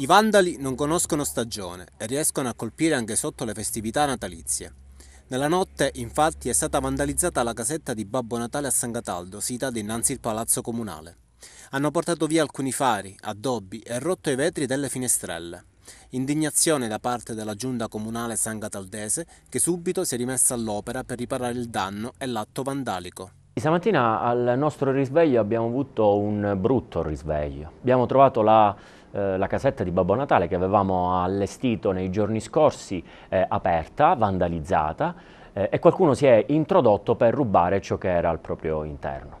I vandali non conoscono stagione e riescono a colpire anche sotto le festività natalizie. Nella notte, infatti, è stata vandalizzata la casetta di Babbo Natale a San Cataldo, sita dinanzi al palazzo comunale. Hanno portato via alcuni fari, addobbi e rotto i vetri delle finestrelle. Indignazione da parte della giunta comunale San Cataldese che subito si è rimessa all'opera per riparare il danno e l'atto vandalico. Stamattina al nostro risveglio abbiamo avuto un brutto risveglio. Abbiamo trovato la eh, la casetta di Babbo Natale che avevamo allestito nei giorni scorsi eh, aperta, vandalizzata eh, e qualcuno si è introdotto per rubare ciò che era al proprio interno.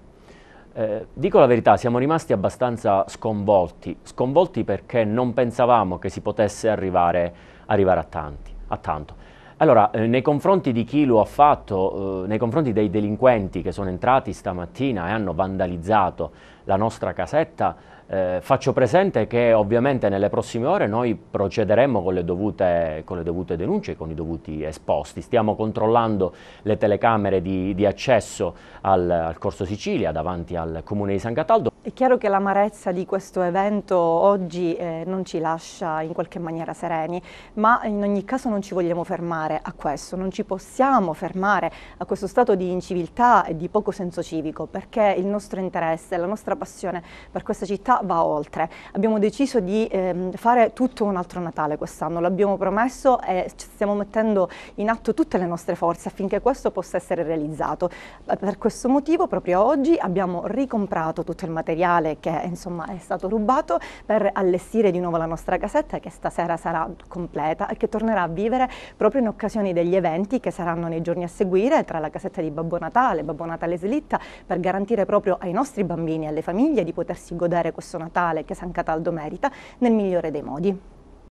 Eh, dico la verità, siamo rimasti abbastanza sconvolti, sconvolti perché non pensavamo che si potesse arrivare, arrivare a, tanti, a tanto. Allora, eh, nei confronti di chi lo ha fatto, eh, nei confronti dei delinquenti che sono entrati stamattina e hanno vandalizzato la nostra casetta, eh, faccio presente che ovviamente nelle prossime ore noi procederemo con le, dovute, con le dovute denunce, con i dovuti esposti. Stiamo controllando le telecamere di, di accesso al, al, Corso Sicilia davanti al Comune di San Cataldo. È chiaro che l'amarezza di questo evento oggi eh, non ci lascia in qualche maniera sereni, ma in ogni caso non ci vogliamo fermare fermare a questo, non ci possiamo fermare a questo stato di inciviltà e di poco senso civico perché il nostro interesse, la nostra passione per questa città va oltre. Abbiamo deciso di ehm, fare tutto un altro Natale quest'anno, l'abbiamo promesso e stiamo mettendo in atto tutte le nostre forze affinché questo possa essere realizzato. Per questo motivo proprio oggi abbiamo ricomprato tutto il materiale che insomma, è stato rubato per allestire di nuovo la nostra casetta che stasera sarà completa e che tornerà a vivere proprio in occasione occasione degli eventi che saranno nei giorni a seguire tra la casetta di Babbo Natale, Babbo Natale Slitta, per garantire proprio ai nostri bambini e alle famiglie di potersi godere questo Natale che San Cataldo merita nel migliore dei modi.